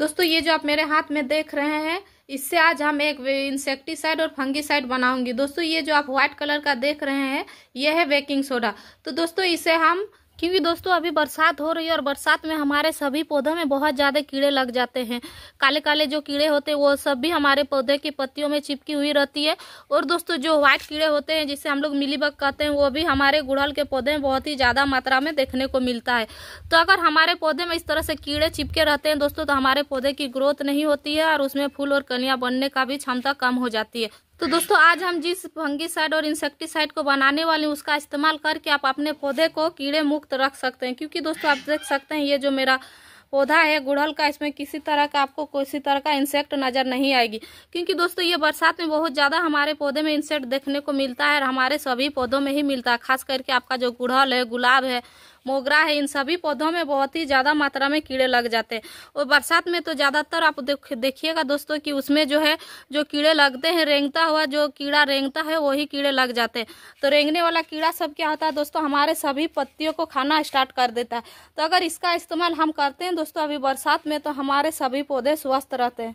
दोस्तों ये जो आप मेरे हाथ में देख रहे हैं इससे आज हम एक इंसेक्टिसाइड और फंगिसाइड बनाऊंगी दोस्तों ये जो आप व्हाइट कलर का देख रहे हैं यह है बेकिंग सोडा तो दोस्तों इसे हम क्योंकि दोस्तों अभी बरसात हो रही है और बरसात में हमारे सभी पौधों में बहुत ज़्यादा कीड़े लग जाते हैं काले काले जो कीड़े होते हैं वो सब भी हमारे पौधे की पत्तियों में चिपकी हुई रहती है और दोस्तों जो व्हाइट कीड़े होते हैं जिसे हम लोग मिलीबग कहते हैं वो भी हमारे गुड़हल के पौधे में बहुत ही ज़्यादा मात्रा में देखने को मिलता है तो अगर हमारे पौधे में इस तरह से कीड़े चिपके रहते हैं दोस्तों तो हमारे पौधे की ग्रोथ नहीं होती है और उसमें फूल और कलियाँ बनने का भी क्षमता कम हो जाती है तो दोस्तों आज हम जिस फंगीसाइड और इंसेक्टिसाइड को बनाने वाले हैं उसका इस्तेमाल करके आप अपने पौधे को कीड़े मुक्त रख सकते हैं क्योंकि दोस्तों आप देख सकते हैं ये जो मेरा पौधा है गुड़हल का इसमें किसी तरह का आपको किसी तरह का इंसेक्ट नज़र नहीं आएगी क्योंकि दोस्तों ये बरसात में बहुत ज़्यादा हमारे पौधे में इंसेक्ट देखने को मिलता है और हमारे सभी पौधों में ही मिलता है खास करके आपका जो गुड़हल है गुलाब है मोगरा है इन सभी पौधों में बहुत ही ज़्यादा मात्रा में कीड़े लग जाते हैं और बरसात में तो ज़्यादातर आप देखिएगा दोस्तों कि उसमें जो है जो कीड़े लगते हैं रेंगता हुआ जो कीड़ा रेंगता है वही कीड़े लग जाते हैं तो रेंगने वाला कीड़ा सब क्या होता है दोस्तों हमारे सभी पत्तियों को खाना स्टार्ट कर देता है तो अगर इसका इस्तेमाल हम करते हैं दोस्तों अभी बरसात में तो हमारे सभी पौधे स्वस्थ रहते हैं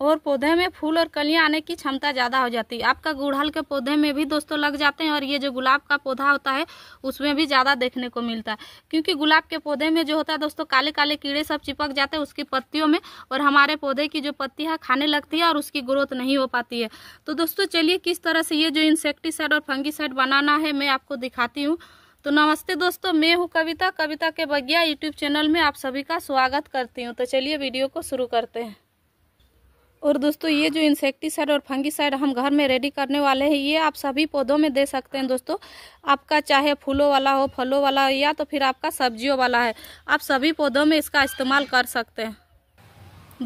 और पौधे में फूल और कलियां आने की क्षमता ज़्यादा हो जाती है आपका गुड़हल के पौधे में भी दोस्तों लग जाते हैं और ये जो गुलाब का पौधा होता है उसमें भी ज़्यादा देखने को मिलता है क्योंकि गुलाब के पौधे में जो होता है दोस्तों काले काले कीड़े सब चिपक जाते हैं उसकी पत्तियों में और हमारे पौधे की जो पत्ती है खाने लगती है और उसकी ग्रोथ नहीं हो पाती है तो दोस्तों चलिए किस तरह से ये जो इंसेक्टिसाइड और फंगीसाइड बनाना है मैं आपको दिखाती हूँ तो नमस्ते दोस्तों मैं हूँ कविता कविता के बगिया यूट्यूब चैनल में आप सभी का स्वागत करती हूँ तो चलिए वीडियो को शुरू करते हैं और दोस्तों ये जो इंसेक्टिसाइड और फंगिसाइड हम घर में रेडी करने वाले हैं ये आप सभी पौधों में दे सकते हैं दोस्तों आपका चाहे फूलों वाला हो फलों वाला हो या तो फिर आपका सब्जियों वाला है आप सभी पौधों में इसका इस्तेमाल कर सकते हैं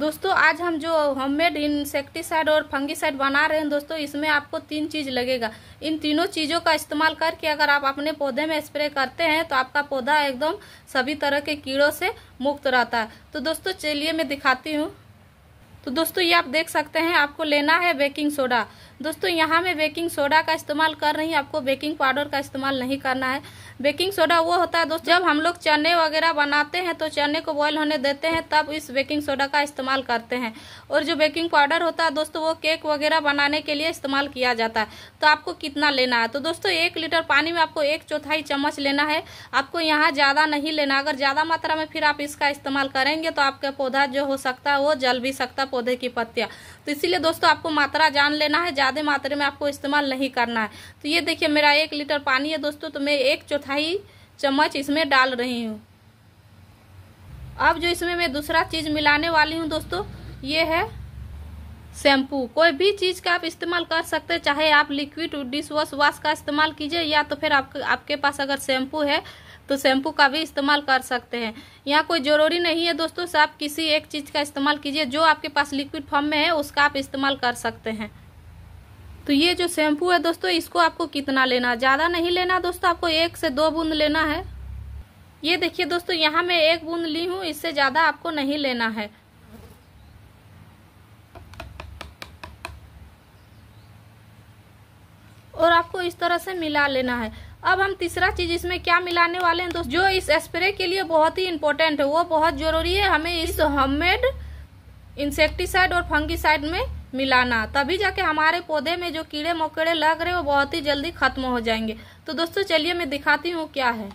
दोस्तों आज हम जो होममेड इंसेक्टिसाइड और फंगिसाइड बना रहे हैं दोस्तों इसमें आपको तीन चीज़ लगेगा इन तीनों चीज़ों का इस्तेमाल करके अगर आप अपने पौधे में स्प्रे करते हैं तो आपका पौधा एकदम सभी तरह के कीड़ों से मुक्त रहता है तो दोस्तों चलिए मैं दिखाती हूँ तो दोस्तों ये आप देख सकते हैं आपको लेना है बेकिंग सोडा दोस्तों यहाँ मैं बेकिंग सोडा का इस्तेमाल कर रही हूँ आपको बेकिंग पाउडर का इस्तेमाल नहीं करना है बेकिंग सोडा वो होता है दोस्तों जब हम लोग चने वगैरह बनाते हैं तो चने को बॉयल होने देते हैं तब इस बेकिंग सोडा का इस्तेमाल करते हैं और जो बेकिंग पाउडर होता है दोस्तों वो केक वगैरह बनाने के लिए इस्तेमाल किया जाता है तो आपको कितना लेना है तो दोस्तों एक लीटर पानी में आपको एक चौथाई चम्मच लेना है आपको यहाँ ज़्यादा नहीं लेना अगर ज़्यादा मात्रा में फिर आप इसका इस्तेमाल करेंगे तो आपका पौधा जो हो सकता है वो जल भी सकता पौधे की पत्तियाँ तो इसीलिए दोस्तों आपको मात्रा जान लेना है ज़्यादा मात्रा में आपको इस्तेमाल नहीं करना है तो ये देखिए मेरा एक लीटर पानी है दोस्तों तो मैं एक चौथाई चम्मच इसमें डाल रही हूँ अब जो इसमें मैं दूसरा चीज़ मिलाने वाली हूँ दोस्तों ये है शैम्पू कोई भी चीज़ का आप इस्तेमाल कर सकते हैं चाहे आप लिक्विड डिश वॉश वाश का इस्तेमाल कीजिए या तो फिर आप, आपके पास अगर शैम्पू है तो शैम्पू का भी इस्तेमाल कर सकते हैं यहाँ कोई ज़रूरी नहीं है दोस्तों आप किसी एक चीज़ का इस्तेमाल कीजिए जो आपके पास लिक्विड फॉर्म में है उसका आप इस्तेमाल कर सकते हैं तो ये जो शैम्पू है दोस्तों इसको आपको कितना लेना है ज़्यादा नहीं लेना दोस्तों आपको एक से दो बूंद लेना है ये देखिए दोस्तों यहाँ मैं एक बूंद ली हूँ इससे ज़्यादा आपको नहीं लेना है और आपको इस तरह से मिला लेना है अब हम तीसरा चीज इसमें क्या मिलाने वाले हैं दोस्तों जो इस स्प्रे के लिए बहुत ही इम्पोर्टेंट है वो बहुत जरूरी है हमें इस होममेड इंसेक्टिसाइड और फंगिसाइड में मिलाना तभी जाके हमारे पौधे में जो कीड़े मकोड़े लग रहे वो बहुत ही जल्दी खत्म हो जाएंगे तो दोस्तों चलिए मैं दिखाती हूँ क्या है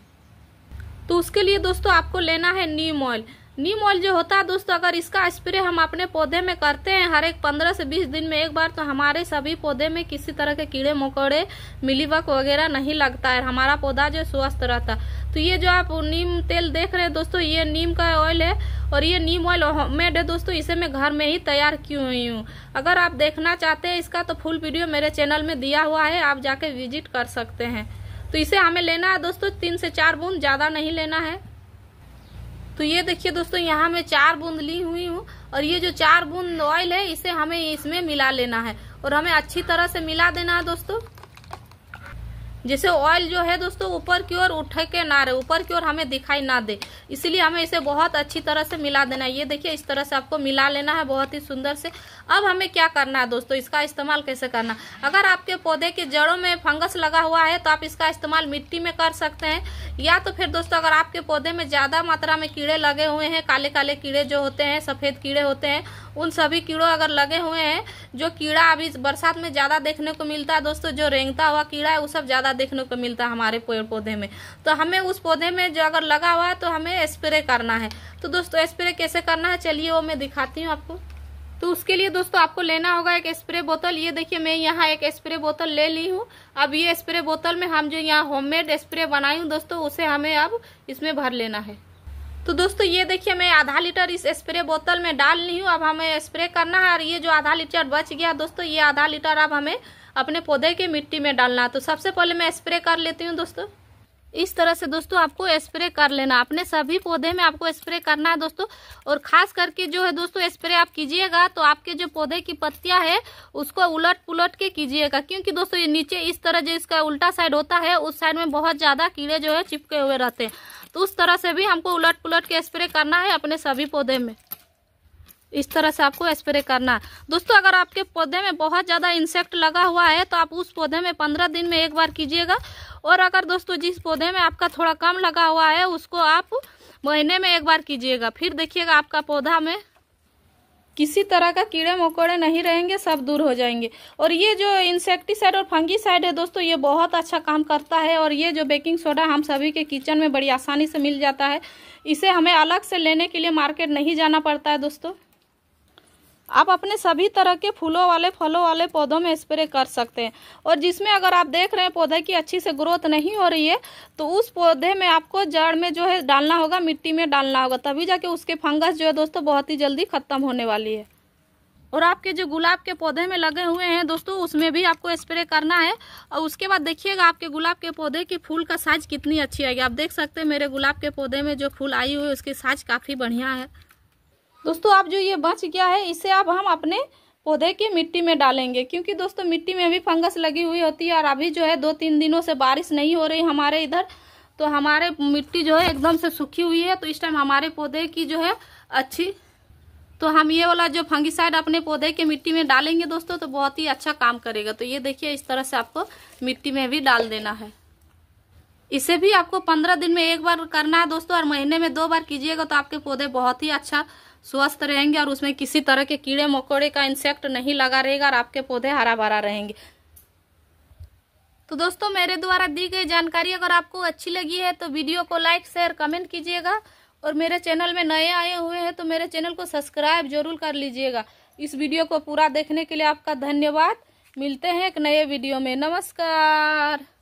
तो उसके लिए दोस्तों आपको लेना है नीम ऑयल नीम ऑयल जो होता है दोस्तों अगर इसका स्प्रे हम अपने पौधे में करते हैं हर एक पंद्रह से बीस दिन में एक बार तो हमारे सभी पौधे में किसी तरह के कीड़े मकोड़े मिलीवक वगैरह नहीं लगता है हमारा पौधा जो स्वस्थ रहता है तो ये जो आप नीम तेल देख रहे हैं दोस्तों ये नीम का ऑयल है और ये नीम ऑयल होममेड है दोस्तों इसे मैं घर में ही तैयार की हुई हूँ अगर आप देखना चाहते हैं इसका तो फुल वीडियो मेरे चैनल में दिया हुआ है आप जाके विजिट कर सकते हैं तो इसे हमें लेना है दोस्तों तीन से चार बूंद ज़्यादा नहीं लेना है तो ये देखिए दोस्तों यहाँ मैं चार बूंद ली हुई हूँ और ये जो चार बूंद ऑयल है इसे हमें इसमें मिला लेना है और हमें अच्छी तरह से मिला देना है दोस्तों जैसे ऑयल जो है दोस्तों ऊपर की ओर उठ के ना रहे ऊपर की ओर हमें दिखाई ना दे इसलिए हमें इसे बहुत अच्छी तरह से मिला देना है ये देखिए इस तरह से आपको मिला लेना है बहुत ही सुंदर से अब हमें क्या करना है दोस्तों इसका इस्तेमाल कैसे करना अगर आपके पौधे के जड़ों में फंगस लगा हुआ है तो आप इसका इस्तेमाल मिट्टी में कर सकते हैं या तो फिर दोस्तों अगर आपके पौधे में ज़्यादा मात्रा में कीड़े लगे हुए हैं काले काले कीड़े जो होते हैं सफ़ेद कीड़े होते हैं उन सभी कीड़ों अगर लगे हुए हैं जो कीड़ा अभी बरसात में ज़्यादा देखने को मिलता है दोस्तों जो रेंगता हुआ कीड़ा है वो सब ज़्यादा देखने को मिलता है हमारे पेड़ पौधे में तो हमें उस पौधे में जो अगर लगा हुआ है तो हमें स्प्रे करना है तो दोस्तों स्प्रे कैसे करना है चलिए वो मैं दिखाती हूँ आपको तो उसके लिए दोस्तों आपको लेना होगा एक स्प्रे बोतल ये देखिए मैं यहाँ एक स्प्रे बोतल ले ली हूँ अब ये स्प्रे बोतल में हम जो यहाँ होममेड स्प्रे बनाई हूँ दोस्तों उसे हमें अब इसमें भर लेना है तो दोस्तों ये देखिए मैं आधा लीटर इस स्प्रे बोतल में डाल ली हूँ अब हमें स्प्रे करना है और ये जो आधा लीटर बच गया दोस्तों ये आधा लीटर अब हमें अपने पौधे की मिट्टी में डालना है तो सबसे पहले मैं स्प्रे कर लेती हूँ दोस्तों इस तरह से दोस्तों आपको स्प्रे कर लेना अपने सभी पौधे में आपको स्प्रे करना है दोस्तों और खास करके जो है दोस्तों स्प्रे आप कीजिएगा तो आपके जो पौधे की पत्तियां है उसको उलट पुलट के कीजिएगा क्योंकि दोस्तों ये नीचे इस तरह जो इसका उल्टा साइड होता है उस साइड में बहुत ज़्यादा कीड़े जो है चिपके हुए रहते हैं तो उस तरह से भी हमको उलट पुलट के स्प्रे करना है अपने सभी पौधे में इस तरह से आपको स्प्रे करना है दोस्तों अगर आपके पौधे में बहुत ज़्यादा इंसेक्ट लगा हुआ है तो आप उस पौधे में पंद्रह दिन में एक बार कीजिएगा और अगर दोस्तों जिस पौधे में आपका थोड़ा कम लगा हुआ है उसको आप महीने में एक बार कीजिएगा फिर देखिएगा आपका पौधा में किसी तरह का कीड़े मकोड़े नहीं रहेंगे सब दूर हो जाएंगे और ये जो इंसेक्टिसाइड और साइड है दोस्तों ये बहुत अच्छा काम करता है और ये जो बेकिंग सोडा हम सभी के किचन में बड़ी आसानी से मिल जाता है इसे हमें अलग से लेने के लिए मार्केट नहीं जाना पड़ता है दोस्तों आप अपने सभी तरह के फूलों वाले फलों वाले पौधों में स्प्रे कर सकते हैं और जिसमें अगर आप देख रहे हैं पौधे की अच्छी से ग्रोथ नहीं हो रही है तो उस पौधे में आपको जड़ में जो है डालना होगा मिट्टी में डालना होगा तभी जाके उसके फंगस जो है दोस्तों बहुत ही जल्दी ख़त्म होने वाली है और आपके जो गुलाब के पौधे में लगे हुए हैं दोस्तों उसमें भी आपको स्प्रे करना है और उसके बाद देखिएगा आपके गुलाब के पौधे की फूल का साइज कितनी अच्छी आएगी आप देख सकते हैं मेरे गुलाब के पौधे में जो फूल आई हुई है उसकी साइज काफ़ी बढ़िया है दोस्तों आप जो ये बच गया है इसे आप हम अपने पौधे की मिट्टी में डालेंगे क्योंकि दोस्तों मिट्टी में भी फंगस लगी हुई होती है और अभी जो है दो तीन दिनों से बारिश नहीं हो रही हमारे इधर तो हमारे मिट्टी जो है एकदम से सूखी हुई है तो इस टाइम हमारे पौधे की जो है अच्छी तो हम ये वाला जो फंगिसाइड अपने पौधे के मिट्टी में डालेंगे दोस्तों तो बहुत ही अच्छा काम करेगा तो ये देखिए इस तरह से आपको मिट्टी में भी डाल देना है इसे भी आपको पंद्रह दिन में एक बार करना है दोस्तों और महीने में दो बार कीजिएगा तो आपके पौधे बहुत ही अच्छा स्वस्थ रहेंगे और उसमें किसी तरह के कीड़े मकोड़े का इंसेक्ट नहीं लगा रहेगा और आपके पौधे हरा भरा रहेंगे तो दोस्तों मेरे द्वारा दी गई जानकारी अगर आपको अच्छी लगी है तो वीडियो को लाइक शेयर कमेंट कीजिएगा और मेरे चैनल में नए आए हुए हैं तो मेरे चैनल को सब्सक्राइब जरूर कर लीजिएगा इस वीडियो को पूरा देखने के लिए आपका धन्यवाद मिलते हैं एक नए वीडियो में नमस्कार